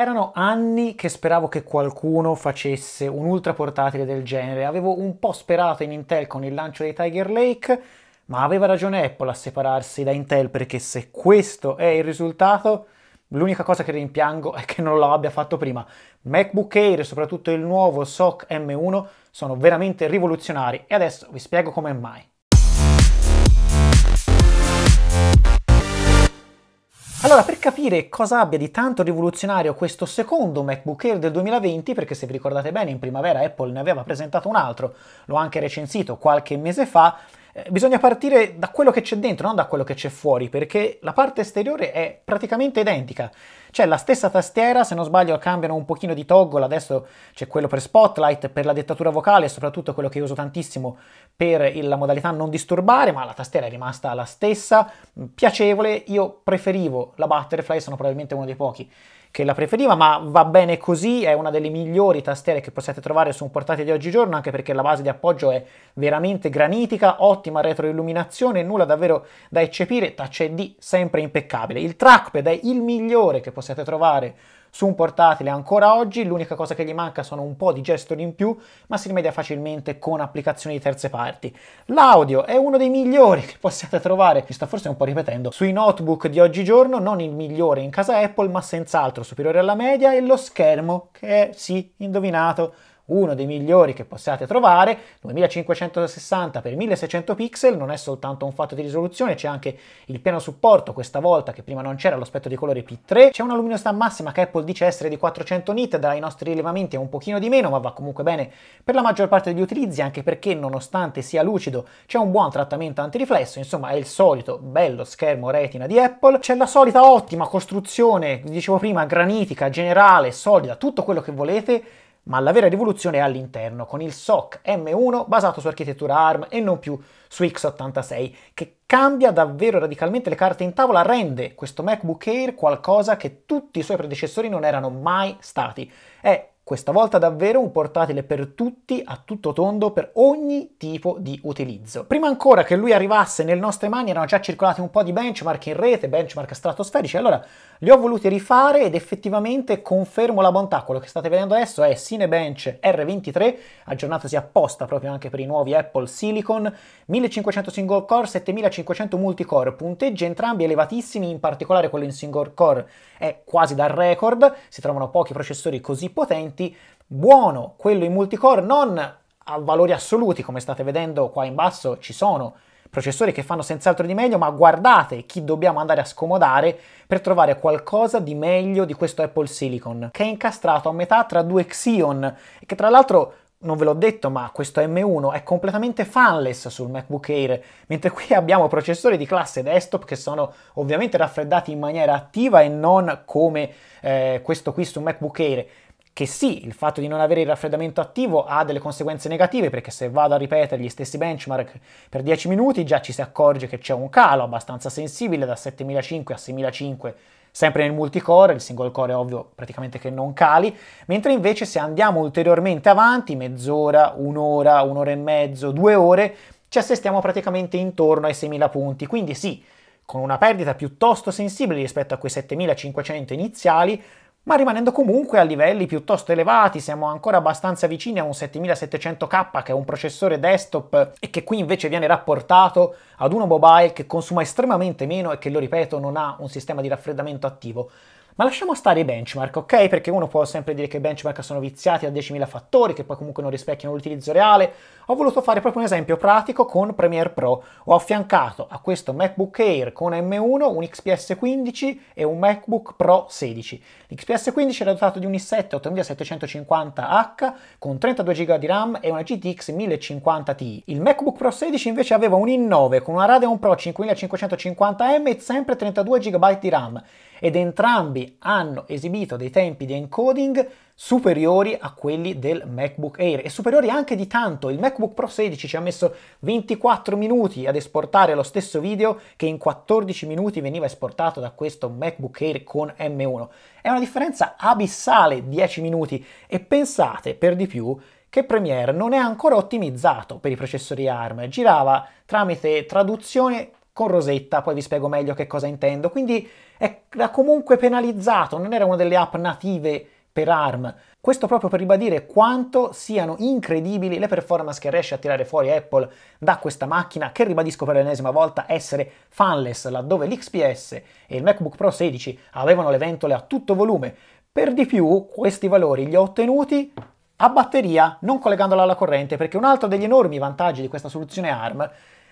Erano anni che speravo che qualcuno facesse un ultra portatile del genere. Avevo un po' sperato in Intel con il lancio dei Tiger Lake, ma aveva ragione Apple a separarsi da Intel perché se questo è il risultato, l'unica cosa che rimpiango è che non lo abbia fatto prima. MacBook Air, e soprattutto il nuovo SOC M1, sono veramente rivoluzionari e adesso vi spiego come mai. Allora, per capire cosa abbia di tanto rivoluzionario questo secondo MacBook Air del 2020, perché se vi ricordate bene in primavera Apple ne aveva presentato un altro, l'ho anche recensito qualche mese fa, eh, bisogna partire da quello che c'è dentro, non da quello che c'è fuori, perché la parte esteriore è praticamente identica. C'è la stessa tastiera, se non sbaglio cambiano un pochino di toggle, adesso c'è quello per Spotlight, per la dettatura vocale, soprattutto quello che uso tantissimo per la modalità non disturbare, ma la tastiera è rimasta la stessa, piacevole, io preferivo la Butterfly, sono probabilmente uno dei pochi che la preferiva, ma va bene così, è una delle migliori tastiere che possiate trovare su un portatile di oggigiorno, anche perché la base di appoggio è veramente granitica, ottima retroilluminazione, nulla davvero da eccepire, touch ID sempre impeccabile. Il trackpad è il migliore che possiate trovare su un portatile ancora oggi, l'unica cosa che gli manca sono un po' di gestori in più, ma si rimedia facilmente con applicazioni di terze parti. L'audio è uno dei migliori che possiate trovare, mi sto forse un po' ripetendo, sui notebook di oggigiorno, non il migliore in casa Apple, ma senz'altro superiore alla media, e lo schermo, che è, sì, indovinato, uno dei migliori che possiate trovare, 2560 x 1600 pixel, non è soltanto un fatto di risoluzione, c'è anche il pieno supporto questa volta che prima non c'era l'aspetto di colore P3, c'è una luminosità massima che Apple dice essere di 400 nit, dai nostri rilevamenti è un pochino di meno, ma va comunque bene per la maggior parte degli utilizzi, anche perché nonostante sia lucido c'è un buon trattamento antiriflesso, insomma è il solito bello schermo retina di Apple, c'è la solita ottima costruzione, dicevo prima, granitica, generale, solida, tutto quello che volete, ma la vera rivoluzione è all'interno, con il SOC M1 basato su architettura ARM e non più su x86, che cambia davvero radicalmente le carte in tavola, rende questo MacBook Air qualcosa che tutti i suoi predecessori non erano mai stati. È questa volta davvero un portatile per tutti, a tutto tondo, per ogni tipo di utilizzo. Prima ancora che lui arrivasse nelle nostre mani erano già circolati un po' di benchmark in rete, benchmark stratosferici, allora li ho voluti rifare ed effettivamente confermo la bontà. Quello che state vedendo adesso è Cinebench R23, aggiornatosi apposta proprio anche per i nuovi Apple Silicon, 1500 single core, 7500 multicore, punteggi entrambi elevatissimi, in particolare quello in single core è quasi da record, si trovano pochi processori così potenti, elementi, buono quello in multicore, non a valori assoluti come state vedendo qua in basso ci sono processori che fanno senz'altro di meglio, ma guardate chi dobbiamo andare a scomodare per trovare qualcosa di meglio di questo Apple Silicon, che è incastrato a metà tra due Xeon, che tra l'altro non ve l'ho detto, ma questo M1 è completamente fanless sul MacBook Air, mentre qui abbiamo processori di classe desktop che sono ovviamente raffreddati in maniera attiva e non come eh, questo qui su MacBook Air che sì, il fatto di non avere il raffreddamento attivo ha delle conseguenze negative, perché se vado a ripetere gli stessi benchmark per 10 minuti già ci si accorge che c'è un calo abbastanza sensibile da 7500 a 6500 sempre nel multicore, il single core è ovvio praticamente che non cali, mentre invece se andiamo ulteriormente avanti, mezz'ora, un'ora, un'ora e mezzo, due ore, ci assistiamo praticamente intorno ai 6000 punti, quindi sì, con una perdita piuttosto sensibile rispetto a quei 7500 iniziali, ma rimanendo comunque a livelli piuttosto elevati, siamo ancora abbastanza vicini a un 7700K che è un processore desktop e che qui invece viene rapportato ad uno mobile che consuma estremamente meno e che, lo ripeto, non ha un sistema di raffreddamento attivo. Ma lasciamo stare i benchmark, ok? Perché uno può sempre dire che i benchmark sono viziati da 10.000 fattori, che poi comunque non rispecchiano l'utilizzo reale. Ho voluto fare proprio un esempio pratico con Premiere Pro. Ho affiancato a questo MacBook Air con M1 un XPS 15 e un MacBook Pro 16. L'XPS 15 era dotato di un i7 8750H con 32 GB di RAM e una GTX 1050 Ti. Il MacBook Pro 16 invece aveva un i9 con una Radeon Pro 5550M e sempre 32 GB di RAM ed entrambi hanno esibito dei tempi di encoding superiori a quelli del MacBook Air e superiori anche di tanto. Il MacBook Pro 16 ci ha messo 24 minuti ad esportare lo stesso video che in 14 minuti veniva esportato da questo MacBook Air con M1. È una differenza abissale 10 minuti e pensate per di più che Premiere non è ancora ottimizzato per i processori ARM, girava tramite traduzione con Rosetta, poi vi spiego meglio che cosa intendo. Quindi era comunque penalizzato, non era una delle app native per ARM. Questo proprio per ribadire quanto siano incredibili le performance che riesce a tirare fuori Apple da questa macchina che ribadisco per l'ennesima volta essere fanless, laddove l'XPS e il MacBook Pro 16 avevano le ventole a tutto volume. Per di più questi valori li ho ottenuti a batteria, non collegandola alla corrente, perché un altro degli enormi vantaggi di questa soluzione ARM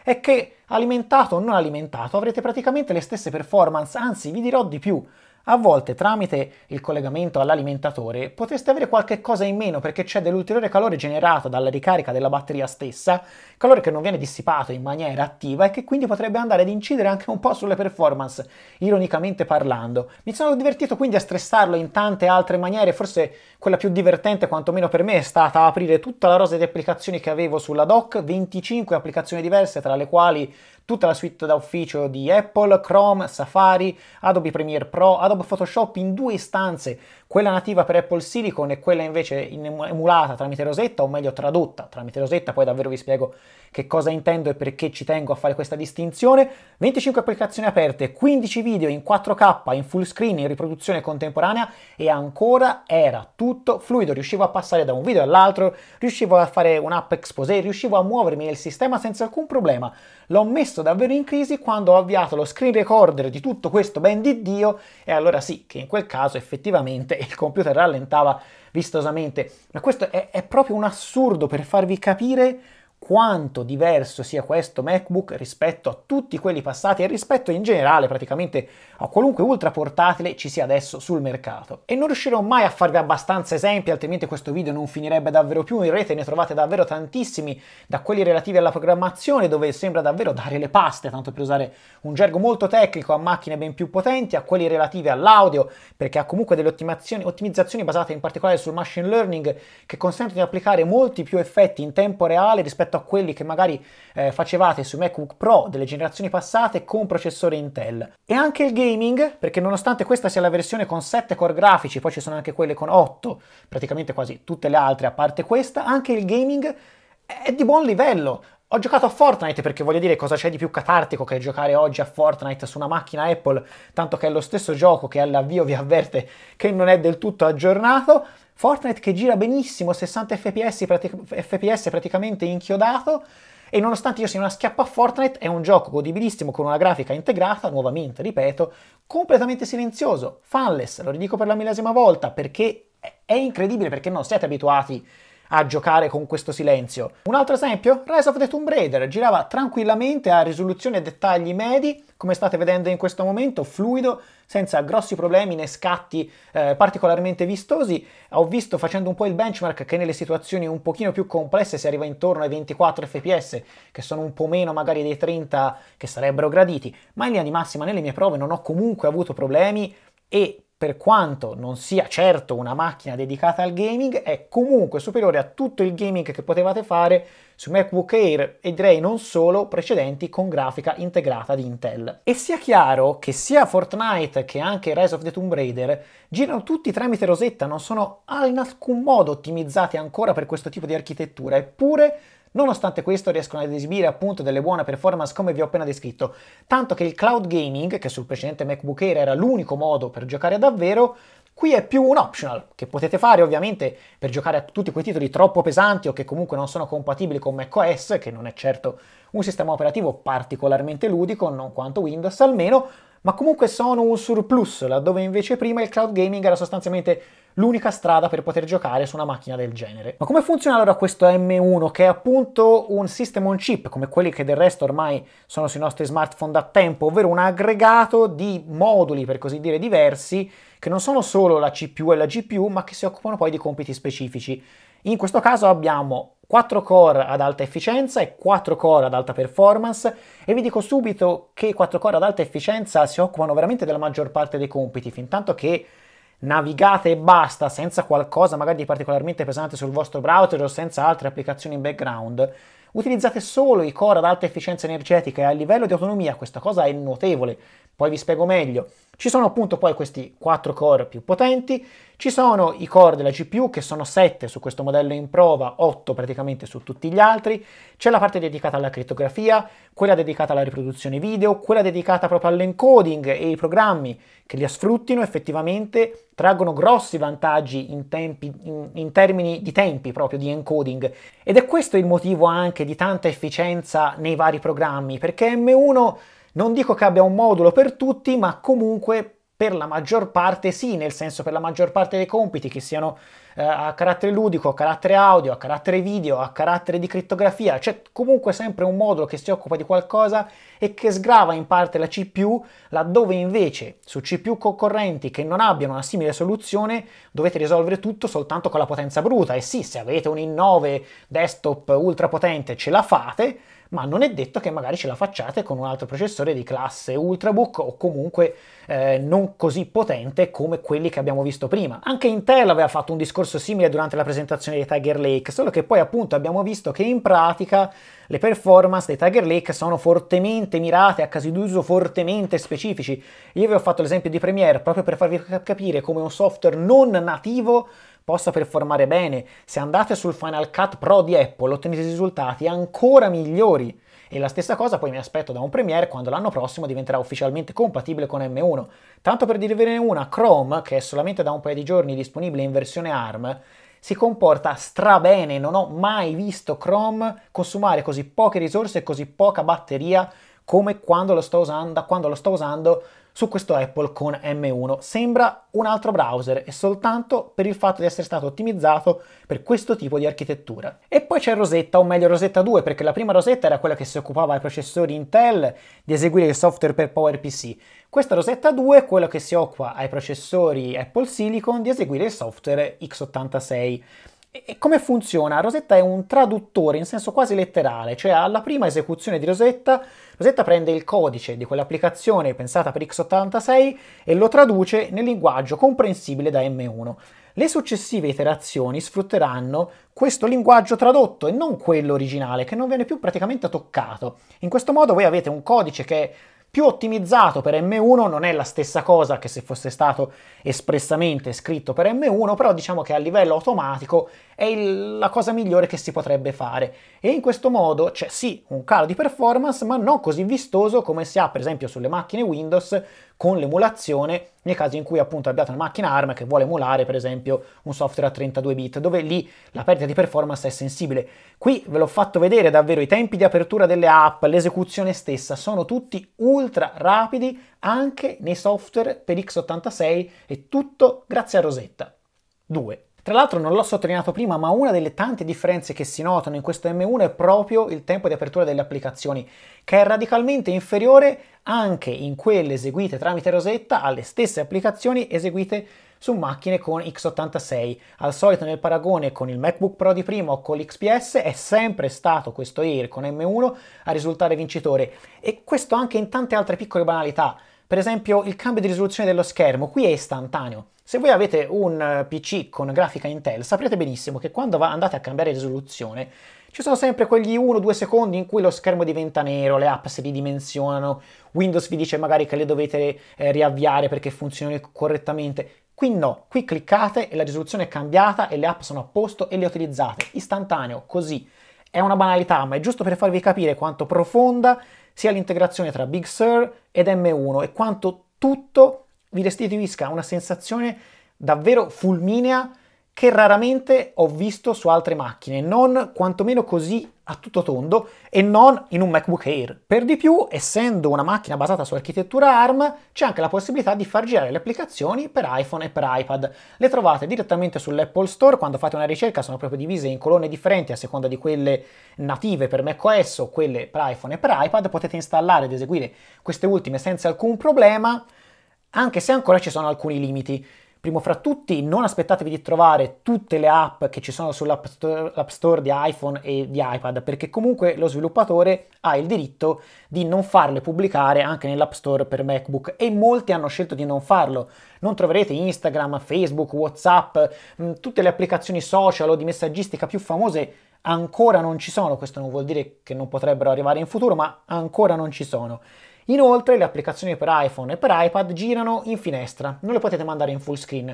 è che alimentato o non alimentato avrete praticamente le stesse performance, anzi vi dirò di più, a volte tramite il collegamento all'alimentatore potreste avere qualche cosa in meno perché c'è dell'ulteriore calore generato dalla ricarica della batteria stessa, calore che non viene dissipato in maniera attiva e che quindi potrebbe andare ad incidere anche un po' sulle performance, ironicamente parlando. Mi sono divertito quindi a stressarlo in tante altre maniere, forse quella più divertente quantomeno per me è stata aprire tutta la rosa di applicazioni che avevo sulla doc, 25 applicazioni diverse tra le quali tutta la suite da ufficio di Apple, Chrome, Safari, Adobe Premiere Pro, Adobe Photoshop in due istanze, quella nativa per Apple Silicon e quella invece emulata tramite Rosetta, o meglio tradotta tramite Rosetta, poi davvero vi spiego che cosa intendo e perché ci tengo a fare questa distinzione. 25 applicazioni aperte, 15 video in 4K, in full screen, in riproduzione contemporanea e ancora era tutto fluido, riuscivo a passare da un video all'altro, riuscivo a fare un'app exposé, riuscivo a muovermi nel sistema senza alcun problema. L'ho messo davvero in crisi quando ho avviato lo screen recorder di tutto questo ben di Dio e allora sì che in quel caso effettivamente il computer rallentava vistosamente. Ma questo è, è proprio un assurdo per farvi capire quanto diverso sia questo MacBook rispetto a tutti quelli passati e rispetto in generale praticamente a qualunque ultra portatile ci sia adesso sul mercato. E non riuscirò mai a farvi abbastanza esempi, altrimenti questo video non finirebbe davvero più, in rete ne trovate davvero tantissimi, da quelli relativi alla programmazione dove sembra davvero dare le paste, tanto per usare un gergo molto tecnico a macchine ben più potenti, a quelli relativi all'audio, perché ha comunque delle ottimizzazioni basate in particolare sul machine learning che consentono di applicare molti più effetti in tempo reale rispetto rispetto a quelli che magari eh, facevate su MacBook Pro delle generazioni passate con processore Intel. E anche il gaming, perché nonostante questa sia la versione con 7 core grafici, poi ci sono anche quelle con 8, praticamente quasi tutte le altre a parte questa, anche il gaming è di buon livello. Ho giocato a Fortnite perché voglio dire cosa c'è di più catartico che giocare oggi a Fortnite su una macchina Apple, tanto che è lo stesso gioco che all'avvio vi avverte che non è del tutto aggiornato Fortnite che gira benissimo, 60 fps, pratic- FPS praticamente inchiodato, e nonostante io sia una schiappa a Fortnite, è un gioco godibilissimo con una grafica integrata, nuovamente, ripeto, completamente silenzioso, fanless, lo ridico per la millesima volta, perché è incredibile, perché non siete abituati a giocare con questo silenzio. Un altro esempio, Rise of the Tomb Raider, girava tranquillamente a risoluzione e dettagli medi, come state vedendo in questo momento, fluido, senza grossi problemi né scatti eh, particolarmente vistosi. Ho visto facendo un po' il benchmark che nelle situazioni un pochino più complesse si arriva intorno ai 24 fps, che sono un po' meno magari dei 30 che sarebbero graditi, ma in linea di massima nelle mie prove non ho comunque avuto problemi e per quanto non sia certo una macchina dedicata al gaming, è comunque superiore a tutto il gaming che potevate fare su MacBook Air e direi non solo precedenti con grafica integrata di Intel. E sia chiaro che sia Fortnite che anche Rise of the Tomb Raider girano tutti tramite Rosetta, non sono in alcun modo ottimizzati ancora per questo tipo di architettura, eppure Nonostante questo riescono ad esibire appunto delle buone performance come vi ho appena descritto, tanto che il cloud gaming, che sul precedente MacBook Air era l'unico modo per giocare davvero, Qui è più un optional che potete fare ovviamente per giocare a tutti quei titoli troppo pesanti o che comunque non sono compatibili con macOS, che non è certo un sistema operativo particolarmente ludico, non quanto Windows almeno, ma comunque sono un surplus, laddove invece prima il cloud gaming era sostanzialmente l'unica strada per poter giocare su una macchina del genere. Ma come funziona allora questo M1, che è appunto un system on chip, come quelli che del resto ormai sono sui nostri smartphone da tempo, ovvero un aggregato di moduli, per così dire, diversi, che non sono solo la CPU e la GPU, ma che si occupano poi di compiti specifici. In questo caso abbiamo 4 core ad alta efficienza e 4 core ad alta performance e vi dico subito che i 4 core ad alta efficienza si occupano veramente della maggior parte dei compiti, fin tanto che navigate e basta senza qualcosa magari di particolarmente pesante sul vostro browser o senza altre applicazioni in background. Utilizzate solo i core ad alta efficienza energetica e a livello di autonomia questa cosa è notevole poi vi spiego meglio. Ci sono appunto poi questi 4 core più potenti, ci sono i core della GPU che sono 7 su questo modello in prova, 8 praticamente su tutti gli altri, c'è la parte dedicata alla crittografia, quella dedicata alla riproduzione video, quella dedicata proprio all'encoding e i programmi che li sfruttino effettivamente traggono grossi vantaggi in, tempi, in, in termini di tempi proprio di encoding ed è questo il motivo anche di tanta efficienza nei vari programmi perché M1 non dico che abbia un modulo per tutti, ma comunque per la maggior parte sì, nel senso per la maggior parte dei compiti che siano eh, a carattere ludico, a carattere audio, a carattere video, a carattere di crittografia, c'è comunque sempre un modulo che si occupa di qualcosa e che sgrava in parte la CPU, laddove invece su CPU concorrenti che non abbiano una simile soluzione dovete risolvere tutto soltanto con la potenza bruta e sì, se avete un i9 desktop ultra potente ce la fate, ma non è detto che magari ce la facciate con un altro processore di classe Ultrabook o comunque eh, non così potente come quelli che abbiamo visto prima. Anche Intel aveva fatto un discorso simile durante la presentazione dei Tiger Lake, solo che poi appunto abbiamo visto che in pratica le performance dei Tiger Lake sono fortemente mirate a casi d'uso fortemente specifici. Io vi ho fatto l'esempio di Premiere proprio per farvi capire come un software non nativo possa performare bene. Se andate sul Final Cut Pro di Apple ottenete risultati ancora migliori. E la stessa cosa poi mi aspetto da un Premiere quando l'anno prossimo diventerà ufficialmente compatibile con M1. Tanto per dirvene una, Chrome, che è solamente da un paio di giorni disponibile in versione ARM, si comporta strabene, non ho mai visto Chrome consumare così poche risorse e così poca batteria come quando lo sto usando, da quando lo sto usando su questo Apple con M1. Sembra un altro browser e soltanto per il fatto di essere stato ottimizzato per questo tipo di architettura. E poi c'è Rosetta, o meglio Rosetta 2, perché la prima Rosetta era quella che si occupava ai processori Intel di eseguire il software per PowerPC. Questa Rosetta 2 è quella che si occupa ai processori Apple Silicon di eseguire il software x86. E come funziona? Rosetta è un traduttore in senso quasi letterale, cioè alla prima esecuzione di Rosetta Rosetta prende il codice di quell'applicazione pensata per x86 e lo traduce nel linguaggio comprensibile da M1. Le successive iterazioni sfrutteranno questo linguaggio tradotto e non quello originale, che non viene più praticamente toccato. In questo modo voi avete un codice che più ottimizzato per M1, non è la stessa cosa che se fosse stato espressamente scritto per M1, però diciamo che a livello automatico è il, la cosa migliore che si potrebbe fare. E in questo modo c'è cioè sì un calo di performance, ma non così vistoso come si ha per esempio sulle macchine Windows con l'emulazione nel caso in cui appunto abbiate una macchina ARM che vuole emulare per esempio un software a 32 bit, dove lì la perdita di performance è sensibile. Qui ve l'ho fatto vedere davvero i tempi di apertura delle app, l'esecuzione stessa, sono tutti ultra rapidi anche nei software per x86 e tutto grazie a Rosetta 2. Tra l'altro non l'ho sottolineato prima, ma una delle tante differenze che si notano in questo M1 è proprio il tempo di apertura delle applicazioni, che è radicalmente inferiore anche in quelle eseguite tramite Rosetta alle stesse applicazioni eseguite su macchine con x86. Al solito nel paragone con il MacBook Pro di prima o con l'XPS è sempre stato questo Air con M1 a risultare vincitore e questo anche in tante altre piccole banalità, per esempio il cambio di risoluzione dello schermo, qui è istantaneo. Se voi avete un eh, PC con grafica Intel, saprete benissimo che quando andate a cambiare risoluzione ci sono sempre quegli 1-2 secondi in cui lo schermo diventa nero, le app si ridimensionano, Windows vi dice magari che le dovete eh, riavviare perché funzionano correttamente. Qui no, qui cliccate e la risoluzione è cambiata e le app sono a posto e le utilizzate istantaneo, così. È una banalità, ma è giusto per farvi capire quanto profonda sia l'integrazione tra Big Sur ed M1 e quanto tutto vi restituisca una sensazione davvero fulminea che raramente ho visto su altre macchine, non quantomeno così a tutto tondo e non in un MacBook Air. Per di più, essendo una macchina basata su architettura ARM, c'è anche la possibilità di far girare le applicazioni per iPhone e per iPad. Le trovate direttamente sull'Apple Store, quando fate una ricerca sono proprio divise in colonne differenti a seconda di quelle native per macOS o quelle per iPhone e per iPad, potete installare ed eseguire queste ultime senza alcun problema anche se ancora ci sono alcuni limiti. Primo fra tutti, non aspettatevi di trovare tutte le app che ci sono sull'App Store, di iPhone e di iPad, perché comunque lo sviluppatore ha il diritto di non farle pubblicare anche nell'App Store per MacBook e molti hanno scelto di non farlo. Non troverete Instagram, Facebook, WhatsApp, mm, tutte le applicazioni social o di messaggistica più famose ancora non ci sono, questo non vuol dire che non potrebbero arrivare in futuro, ma ancora non ci sono. Inoltre le applicazioni per iPhone e per iPad girano in finestra, non le potete mandare in full screen.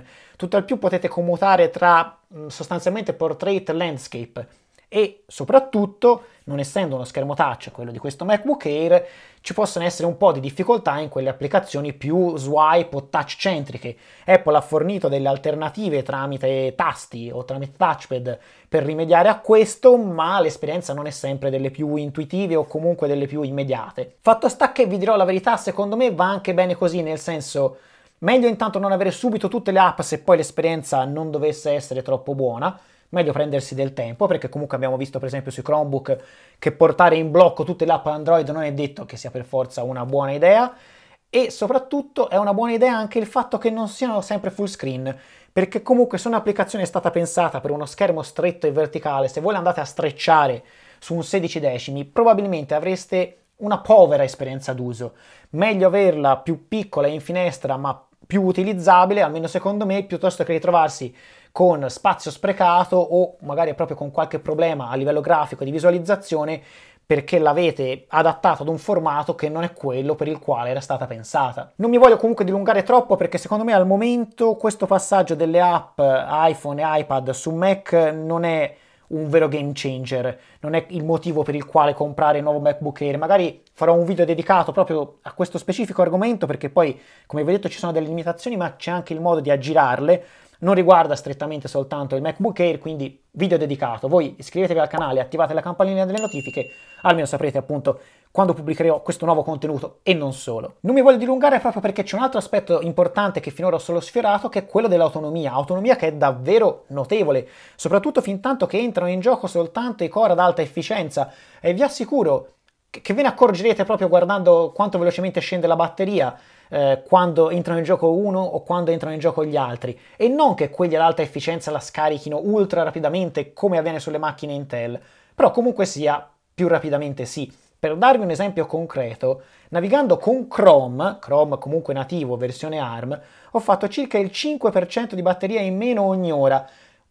al più potete commutare tra sostanzialmente portrait e landscape e soprattutto, non essendo uno schermo touch quello di questo MacBook Air, ci possono essere un po' di difficoltà in quelle applicazioni più swipe o touch centriche. Apple ha fornito delle alternative tramite tasti o tramite touchpad per rimediare a questo, ma l'esperienza non è sempre delle più intuitive o comunque delle più immediate. Fatto sta che vi dirò la verità, secondo me va anche bene così, nel senso meglio intanto non avere subito tutte le app se poi l'esperienza non dovesse essere troppo buona meglio prendersi del tempo, perché comunque abbiamo visto per esempio sui Chromebook che portare in blocco tutte le app Android non è detto che sia per forza una buona idea e soprattutto è una buona idea anche il fatto che non siano sempre full screen, perché comunque se un'applicazione è stata pensata per uno schermo stretto e verticale, se voi la andate a strecciare su un 16 decimi, probabilmente avreste una povera esperienza d'uso. Meglio averla più piccola in finestra ma più utilizzabile, almeno secondo me, piuttosto che ritrovarsi con spazio sprecato o magari proprio con qualche problema a livello grafico di visualizzazione perché l'avete adattato ad un formato che non è quello per il quale era stata pensata. Non mi voglio comunque dilungare troppo perché secondo me al momento questo passaggio delle app eh, iPhone e iPad su Mac non è un vero game changer, non è il motivo per il quale comprare il nuovo MacBook Air. Magari farò un video dedicato proprio a questo specifico argomento perché poi, come detto, ci sono delle limitazioni, ma c'è anche il modo di aggirarle non riguarda strettamente soltanto il MacBook Air, quindi video dedicato. Voi iscrivetevi al canale, attivate la campanellina delle notifiche, almeno saprete appunto quando pubblicherò questo nuovo contenuto e non solo. Non mi voglio dilungare proprio perché c'è un altro aspetto importante che finora ho solo sfiorato che è quello dell'autonomia, autonomia che è davvero notevole, soprattutto fin tanto che entrano in gioco soltanto i core ad alta efficienza e vi assicuro che ve ne accorgerete proprio guardando quanto velocemente scende la batteria, eh, quando entrano in gioco uno o quando entrano in gioco gli altri e non che quelli ad alta efficienza la scarichino ultra rapidamente come avviene sulle macchine Intel, però comunque sia più rapidamente sì. Per darvi un esempio concreto, navigando con Chrome, Chrome comunque nativo, versione ARM, ho fatto circa il 5% di batteria in meno ogni ora,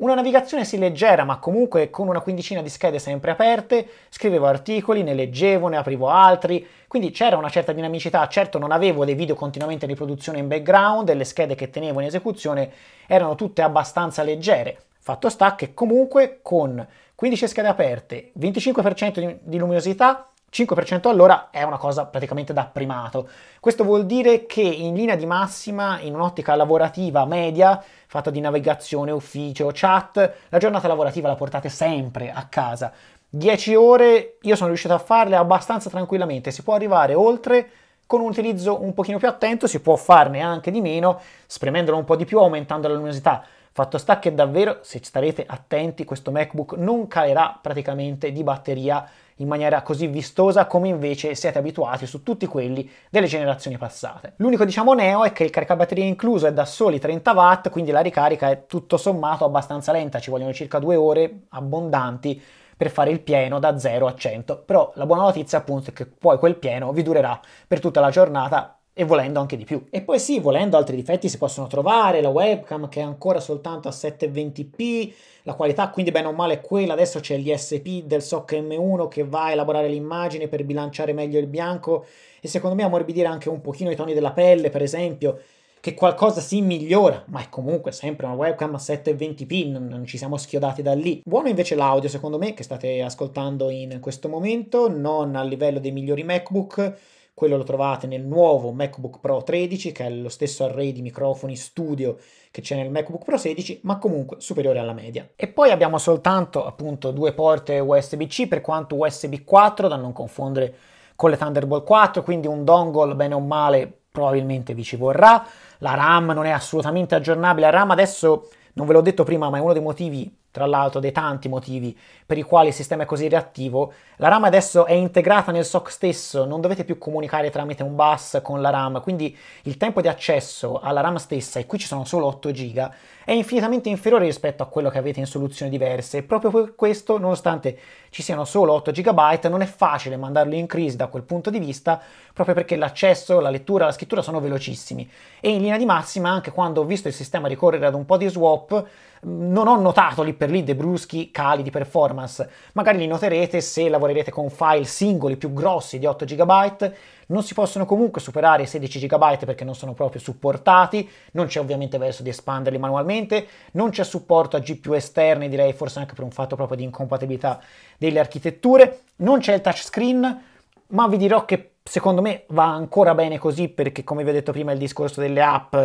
una navigazione sì leggera, ma comunque con una quindicina di schede sempre aperte, scrivevo articoli, ne leggevo, ne aprivo altri, quindi c'era una certa dinamicità, certo non avevo dei video continuamente in riproduzione in background e le schede che tenevo in esecuzione erano tutte abbastanza leggere. Fatto sta che comunque con 15 schede aperte, 25% di luminosità, 5% all'ora è una cosa praticamente da primato. Questo vuol dire che in linea di massima, in un'ottica lavorativa media, fatta di navigazione, ufficio, chat, la giornata lavorativa la portate sempre a casa. 10 ore io sono riuscito a farle abbastanza tranquillamente, si può arrivare oltre con un utilizzo un pochino più attento, si può farne anche di meno, spremendolo un po' di più, aumentando la luminosità. Fatto sta che davvero, se starete attenti, questo MacBook non calerà praticamente di batteria in maniera così vistosa come invece siete abituati su tutti quelli delle generazioni passate. L'unico diciamo neo è che il caricabatterie incluso è da soli 30 watt, quindi la ricarica è tutto sommato abbastanza lenta, ci vogliono circa due ore abbondanti per fare il pieno da 0 a 100, però la buona notizia appunto è che poi quel pieno vi durerà per tutta la giornata e volendo anche di più. E poi sì, volendo altri difetti si possono trovare, la webcam che è ancora soltanto a 720p, la qualità quindi bene o male è quella, adesso c'è l'ISP del SOC M1 che va a elaborare l'immagine per bilanciare meglio il bianco e secondo me ammorbidire anche un pochino i toni della pelle, per esempio, che qualcosa si migliora, ma è comunque sempre una webcam a 720p, non, non ci siamo schiodati da lì. Buono invece l'audio, secondo me, che state ascoltando in questo momento, non a livello dei migliori MacBook, quello lo trovate nel nuovo MacBook Pro 13, che è lo stesso array di microfoni studio che c'è nel MacBook Pro 16, ma comunque superiore alla media. E poi abbiamo soltanto appunto due porte USB-C, per quanto USB 4, da non confondere con le Thunderbolt 4, quindi un dongle bene o male probabilmente vi ci vorrà. La RAM non è assolutamente aggiornabile, la RAM adesso non ve l'ho detto prima, ma è uno dei motivi tra l'altro dei tanti motivi per i quali il sistema è così reattivo, la RAM adesso è integrata nel SOC stesso, non dovete più comunicare tramite un bus con la RAM, quindi il tempo di accesso alla RAM stessa, e qui ci sono solo 8 GB, è infinitamente inferiore rispetto a quello che avete in soluzioni diverse, e proprio per questo, nonostante ci siano solo 8 GB, non è facile mandarlo in crisi da quel punto di vista, proprio perché l'accesso, la lettura, la scrittura sono velocissimi, e in linea di massima anche quando ho visto il sistema ricorrere ad un po' di swap, non ho notato lì per lì dei bruschi cali di performance. Magari li noterete se lavorerete con file singoli più grossi di 8 GB. Non si possono comunque superare i 16 GB perché non sono proprio supportati, non c'è ovviamente verso di espanderli manualmente, non c'è supporto a GPU esterni, direi forse anche per un fatto proprio di incompatibilità delle architetture, non c'è il touchscreen, ma vi dirò che secondo me va ancora bene così perché come vi ho detto prima il discorso delle app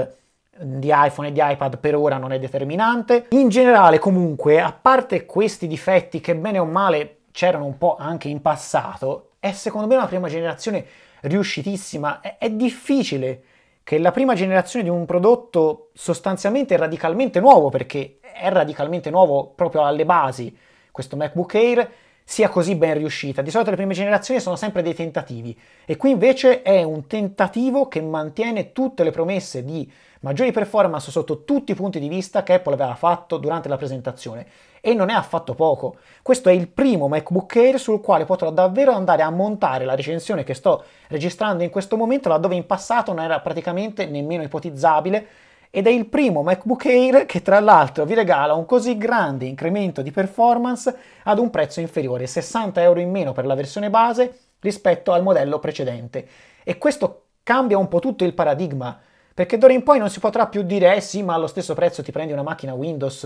di iPhone e di iPad per ora non è determinante. In generale comunque, a parte questi difetti che bene o male c'erano un po' anche in passato, è secondo me una prima generazione riuscitissima, è, è difficile che la prima generazione di un prodotto sostanzialmente radicalmente nuovo, perché è radicalmente nuovo proprio alle basi, questo MacBook Air, sia così ben riuscita. Di solito le prime generazioni sono sempre dei tentativi e qui invece è un tentativo che mantiene tutte le promesse di maggiori performance sotto tutti i punti di vista che Apple aveva fatto durante la presentazione e non è affatto poco. Questo è il primo MacBook Air sul quale potrò davvero andare a montare la recensione che sto registrando in questo momento laddove in passato non era praticamente nemmeno ipotizzabile ed è il primo MacBook Air che tra l'altro vi regala un così grande incremento di performance ad un prezzo inferiore, 60 euro in meno per la versione base rispetto al modello precedente. E questo cambia un po' tutto il paradigma perché d'ora in poi non si potrà più dire, eh sì, ma allo stesso prezzo ti prendi una macchina Windows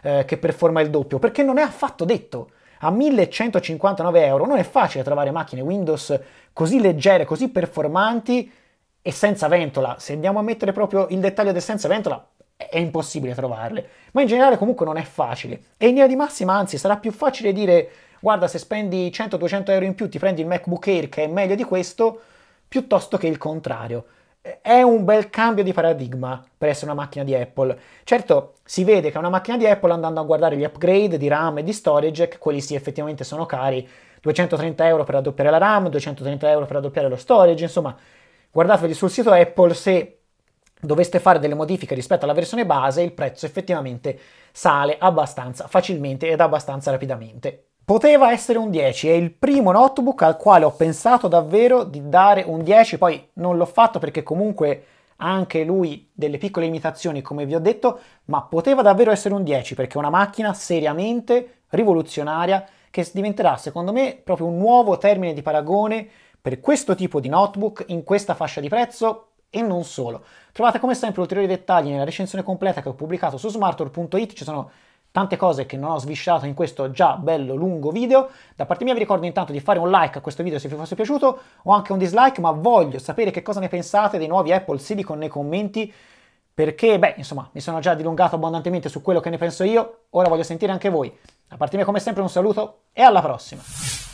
eh, che performa il doppio, perché non è affatto detto. A 1159 euro non è facile trovare macchine Windows così leggere, così performanti e senza ventola. Se andiamo a mettere proprio il dettaglio del senza ventola, è impossibile trovarle. Ma in generale comunque non è facile. E in linea di massima, anzi, sarà più facile dire, guarda, se spendi 100-200 euro in più ti prendi il MacBook Air che è meglio di questo, piuttosto che il contrario è un bel cambio di paradigma per essere una macchina di Apple. Certo, si vede che è una macchina di Apple andando a guardare gli upgrade di RAM e di storage, che quelli sì effettivamente sono cari, 230 euro per raddoppiare la RAM, 230 euro per raddoppiare lo storage, insomma, guardatevi sul sito Apple se doveste fare delle modifiche rispetto alla versione base, il prezzo effettivamente sale abbastanza facilmente ed abbastanza rapidamente. Poteva essere un 10, è il primo notebook al quale ho pensato davvero di dare un 10, poi non l'ho fatto perché comunque anche lui delle piccole imitazioni come vi ho detto, ma poteva davvero essere un 10 perché è una macchina seriamente rivoluzionaria che diventerà secondo me proprio un nuovo termine di paragone per questo tipo di notebook in questa fascia di prezzo e non solo. Trovate come sempre ulteriori dettagli nella recensione completa che ho pubblicato su smartword.it, ci sono tante cose che non ho svisciato in questo già bello lungo video. Da parte mia vi ricordo intanto di fare un like a questo video se vi fosse piaciuto o anche un dislike, ma voglio sapere che cosa ne pensate dei nuovi Apple Silicon nei commenti perché, beh, insomma, mi sono già dilungato abbondantemente su quello che ne penso io, ora voglio sentire anche voi. Da parte mia come sempre un saluto e alla prossima!